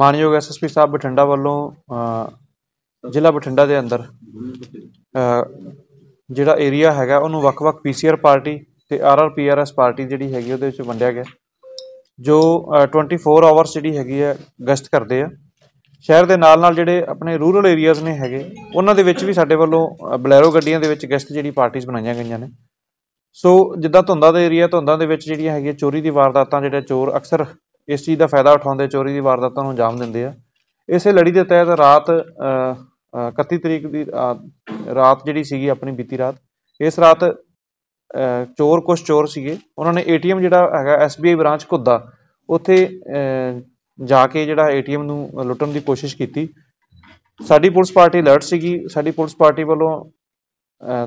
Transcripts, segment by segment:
ਮਾਨਯੋਗ ਐਸਐਸਪੀ ਸਾਹਿਬ ਬਠਿੰਡਾ ਵੱਲੋਂ ਜ਼ਿਲ੍ਹਾ ਬਠਿੰਡਾ ਦੇ ਅੰਦਰ ਜਿਹੜਾ ਏਰੀਆ ਹੈਗਾ ਉਹਨੂੰ ਵੱਖ-ਵੱਖ ਪੀਸੀਆਰ ਪਾਰਟੀ ਤੇ ਆਰਆਰਪੀਆਰਐਸ ਪਾਰਟੀ ਜਿਹੜੀ ਹੈਗੀ ਉਹਦੇ ਵਿੱਚ ਵੰਡਿਆ ਗਿਆ ਜੋ 24 ਆਵਰਸ ਜਿਹੜੀ ਹੈਗੀ ਹੈ ਗਸ਼ਤ ਕਰਦੇ ਆ ਸ਼ਹਿਰ ਦੇ ਨਾਲ ਨਾਲ ਜਿਹੜੇ ਆਪਣੇ ਰੂਰਲ ਏਰੀਆਜ਼ ਨੇ ਹੈਗੇ ਉਹਨਾਂ ਦੇ ਵਿੱਚ ਵੀ ਸਾਡੇ ਵੱਲੋਂ ਬਲੈਰੋ ਗੱਡੀਆਂ ਦੇ ਵਿੱਚ ਗਸ਼ਤ ਜਿਹੜੀ ਪਾਰਟੀਆਂ ਬਣਾਈਆਂ ਗਈਆਂ ਨੇ ਸੋ ਜਿੱਦਾਂ ਧੁੰਦਾ ਦਾ ਏਰੀਆ ਧੁੰਦਾ ਦੇ ਵਿੱਚ ਜਿਹੜੀਆਂ ਹੈਗੀਆਂ ਚੋਰੀ ਦੀ ਵਾਰਦਾਤਾਂ ਜਿਹੜੇ ਚੋਰ ਅਕਸਰ ਇਸ ਚੀਜ਼ ਦਾ ਫਾਇਦਾ ਉਠਾਉਂਦੇ ਚੋਰੀ ਦੀ ਵਾਰਦਾਤਾਂ ਨੂੰ ਅੰਜਾਮ ਦਿੰਦੇ ਆ ਇਸੇ ਲੜੀ ਦੇ ਤਹਿਤ ਰਾਤ 31 ਤਰੀਕ ਦੀ ਰਾਤ ਜਿਹੜੀ ਸੀਗੀ ਆਪਣੀ ਬੀਤੀ ਰਾਤ ਇਸ ਰਾਤ ਚੋਰ ਕੁਝ ਚੋਰ ਸੀਗੇ ਉਹਨਾਂ ਨੇ ਏਟੀਐਮ ਜਿਹੜਾ ਹੈਗਾ ਐਸਬੀਆਈ ਬ੍ਰਾਂਚ ਘੁੱਦਾ ਉੱਥੇ ਜਾ ਕੇ ਜਿਹੜਾ ਏਟੀਐਮ ਨੂੰ ਲੁੱਟਣ ਦੀ ਕੋਸ਼ਿਸ਼ ਕੀਤੀ ਸਾਡੀ ਪੁਲਿਸ ਪਾਰਟੀ ਅਲਰਟ ਸੀਗੀ ਸਾਡੀ ਪੁਲਿਸ ਪਾਰਟੀ ਵੱਲੋਂ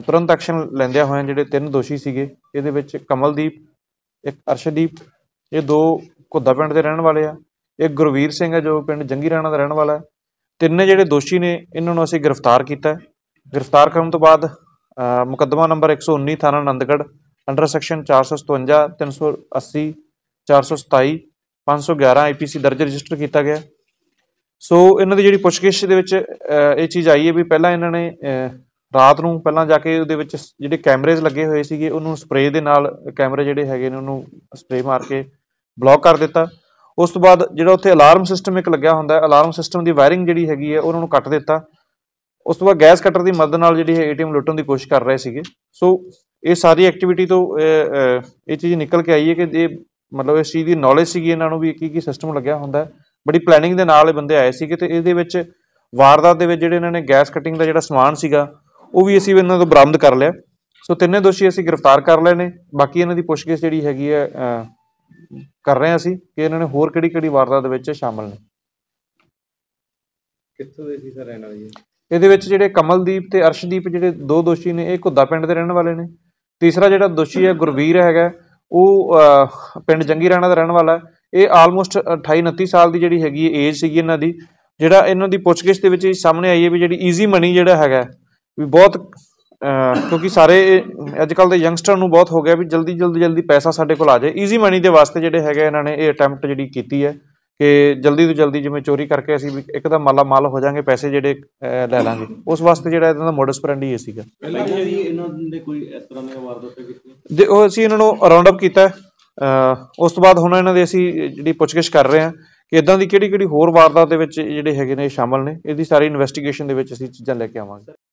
ਤੁਰੰਤ ਐਕਸ਼ਨ ਲੈਂਦਿਆ ਹੋਇਆ ਜਿਹੜੇ ਤਿੰਨ ਦੋਸ਼ੀ ਸੀਗੇ ਇਹਦੇ ਵਿੱਚ ਕਮਲਦੀਪ ਇੱਕ ਅਰਸ਼ਦੀਪ ਇਹ ਦੋ ਘੁੱਦਾ ਪਿੰਡ ਦੇ ਰਹਿਣ ਵਾਲੇ ਆ ਇੱਕ ਗੁਰਵੀਰ ਸਿੰਘ ਹੈ ਜੋ ਪਿੰਡ ਜੰਗੀ ਰਾਣਾ ਦਾ ਰਹਿਣ ਵਾਲਾ ਹੈ ਤਿੰਨੇ ਜਿਹੜੇ ਦੋਸ਼ੀ ਨੇ ਇਹਨਾਂ ਨੂੰ ਅਸੀਂ ਗ੍ਰਿਫਤਾਰ ਕੀਤਾ ਗ੍ਰਿਫਤਾਰ ਕਰਨ ਤੋਂ ਬਾਅਦ ਮੁਕੱਦਮਾ ਨੰਬਰ 119 ਥਾਣਾ ਨੰਦਗੜ ਅੰਡਰ ਸੈਕਸ਼ਨ 457 380 427 511 ਆਈਪੀਸੀ ਦਰਜ ਰਜਿਸਟਰ ਕੀਤਾ ਗਿਆ ਸੋ ਇਹਨਾਂ ਦੀ ਜਿਹੜੀ ਪੁੱਛਗਿੱਛ ਦੇ ਵਿੱਚ ਇਹ ਚੀਜ਼ ਆਈ ਹੈ ਵੀ ਪਹਿਲਾਂ ਇਹਨਾਂ ਨੇ ਰਾਤ ਨੂੰ ਪਹਿਲਾਂ ਜਾ ਕੇ ਉਹਦੇ ਵਿੱਚ ਜਿਹੜੇ ਕੈਮਰੇਜ਼ ਲੱਗੇ ਹੋਏ ਸੀਗੇ ਉਹਨੂੰ ਸਪਰੇਅ ਦੇ ਨਾਲ ਕੈਮਰੇ ਜਿਹੜੇ ਹੈਗੇ ਨੇ ਉਹਨੂੰ ਸਪਰੇਅ ਮਾਰ ਕੇ ਬਲੌਕ ਕਰ ਦਿੱਤਾ ਉਸ ਤੋਂ ਬਾਅਦ ਜਿਹੜਾ ਉੱਥੇ ਅਲਾਰਮ ਸਿਸਟਮ ਇੱਕ ਲੱਗਿਆ ਹੁੰਦਾ ਹੈ ਅਲਾਰਮ ਸਿਸਟਮ ਦੀ ਵਾਇਰਿੰਗ ਜਿਹੜੀ ਹੈਗੀ ਹੈ ਉਹਨਾਂ ਨੂੰ ਕੱਟ ਦਿੱਤਾ ਉਸ ਤੋਂ ਬਾਅਦ ਗੈਸ ਕਟਰ ਦੀ ਮਦਦ ਨਾਲ ਜਿਹੜੀ ਹੈ ਏਟੀਐਮ ਲੁੱਟਣ ਦੀ ਕੋਸ਼ਿਸ਼ ਕਰ ਰਹੇ ਸੀਗੇ ਸੋ ਇਹ ਸਾਰੀ ਐਕਟੀਵਿਟੀ ਤੋਂ ਇਹ ਚੀਜ਼ ਨਿਕਲ ਕੇ ਆਈ ਹੈ ਕਿ ਇਹ ਮਤਲਬ ਇਸ ਚੀਜ਼ ਦੀ ਨੌਲੇਜ ਸੀਗੀ ਇਹਨਾਂ ਨੂੰ ਵੀ ਕੀ ਕੀ ਸਿਸਟਮ ਲੱਗਿਆ ਹੁੰਦਾ ਬੜੀ ਪਲੈਨਿੰਗ ਦੇ ਨਾਲ ਇਹ ਬੰਦੇ ਆਏ ਸੀਗੇ ਤੇ ਇਹਦੇ ਵਿੱਚ ਵਾਰਦਾਤ ਦੇ ਵਿੱਚ ਜਿਹੜੇ ਇਹਨਾਂ ਨੇ ਗੈਸ ਕਟਿੰਗ ਦਾ ਜਿਹੜਾ ਸਮਾਨ ਸੀਗਾ ਉਹ ਵੀ ਅਸੀਂ ਇਹਨਾਂ ਤੋਂ ਬਰਾਮਦ ਕਰ ਲਿਆ ਸੋ ਤਿੰਨੇ ਦੋਸ਼ੀ ਅਸੀਂ ਗ੍ਰਿਫਤਾਰ ਕਰ ਲਏ ਨੇ ਬਾਕੀ ਇਹਨਾਂ ਦੀ ਪੁੱਛਗਿੱਛ ਜਿਹੜੀ ਹੈਗੀ ਹੈ ਕਰ ਰਹੇ ਸੀ ਕਿ ਇਹਨਾਂ ਨੇ ਹੋਰ ਕਿਹੜੀ ਕਿਹੜੀ ਵਾਰਦਾਤ ਦੇ ਵਿੱਚ ਸ਼ਾਮਲ ਨੇ ਕਿੱਥੋਂ ਦੇ ਸੀ ਸਰ ਰਹਿਣ ਵਾਲੇ ਇਹਦੇ ਵਿੱਚ ਜਿਹੜੇ ਕਮਲਦੀਪ ਤੇ ਅਰਸ਼ਦੀਪ ਜਿਹੜੇ ਦੋ ਦੋਸ਼ੀ ਨੇ ਇਹ ਘੁੱਦਾ ਪਿੰਡ ਦੇ ਰਹਿਣ ਵਾਲੇ ਨੇ ਤੀਸਰਾ ਜਿਹੜਾ ਦੋਸ਼ੀ ਹੈ ਗੁਰਵੀਰ ਹੈਗਾ ਉਹ ਪਿੰਡ ਜੰਗੀ ਰਾਣਾ ਦਾ ਰਹਿਣ ਵਾਲਾ ਇਹ ਆਲਮੋਸਟ 28 29 ਸਾਲ ਦੀ ਜਿਹੜੀ ਹੈਗੀ ਏਜ ਸੀਗੀ ਇਹਨਾਂ ਦੀ ਜਿਹੜਾ ਇਹਨਾਂ ਦੀ ਪੁੱਛਗਿੱਛ ਦੇ ਵਿੱਚ ਸਾਹਮਣੇ ਆਈ ਹੈ ਵੀ ਜਿਹੜੀ ਈਜ਼ੀ ਮਨੀ ਜਿਹੜਾ ਹੈਗਾ ਵੀ ਬਹੁਤ ਕਿਉਂਕਿ ਸਾਰੇ ਅੱਜ ਕੱਲ ਦੇ ਯੰਗਸਟਰ ਨੂੰ ਬਹੁਤ ਹੋ ਗਿਆ ਵੀ ਜਲਦੀ ਜਲਦੀ ਜਲਦੀ ਪੈਸਾ ਸਾਡੇ ਕੋਲ ਆ ਜਾਏ ਈਜ਼ੀ ਮਨੀ ਦੇ ਵਾਸਤੇ ਜਿਹੜੇ ਹੈਗੇ ਇਹਨਾਂ ਨੇ ਇਹ ਅਟੈਂਪਟ ਜਿਹੜੀ ਕੀਤੀ ਹੈ ਕਿ ਜਲਦੀ ਤੋਂ ਜਲਦੀ ਜਿਵੇਂ ਚੋਰੀ ਕਰਕੇ ਅਸੀਂ ਇੱਕਦਮ ਮਾਲਾ ਮਾਲ ਹੋ ਜਾਾਂਗੇ ਪੈਸੇ ਜਿਹੜੇ ਲੈ ਲਾਂਗੇ ਉਸ ਵਾਸਤੇ ਜਿਹੜਾ ਇਹਨਾਂ ਦਾ ਮੋਡਸ ਪ੍ਰੈਂਡੀ ਇਹ ਸੀਗਾ ਪਹਿਲਾਂ ਵੀ ਇਹਨਾਂ ਦੇ ਕੋਈ ਇਸ ਤਰ੍ਹਾਂ ਦੇ ਵਾਰਦਾਤਾਂ ਕੀਤੀ ਜੇ ਉਹ ਅਸੀਂ ਇਹਨਾਂ ਨੂੰ ਰਾਉਂਡ ਅਪ ਕੀਤਾ ਉਸ ਤੋਂ ਬਾਅਦ ਹੁਣ ਇਹਨਾਂ ਦੇ ਅਸੀਂ ਜਿਹੜੀ ਪੁੱਛਗਿਛ ਕਰ ਰਹੇ ਹਾਂ ਕਿ ਇਦਾਂ ਦੀ ਕਿਹੜੀ ਕਿਹੜੀ ਹੋਰ ਵਾਰਦਾਤ ਦੇ ਵਿੱਚ ਜਿਹੜੇ ਹੈਗੇ ਨੇ ਸ਼ਾਮਲ ਨੇ ਇਹਦੀ ਸਾਰੀ ਇਨਵੈਸਟੀਗੇਸ਼ਨ ਦੇ ਵਿੱਚ ਅਸੀਂ ਚੀਜ਼ਾਂ ਲੈ ਕੇ ਆਵਾਂਗੇ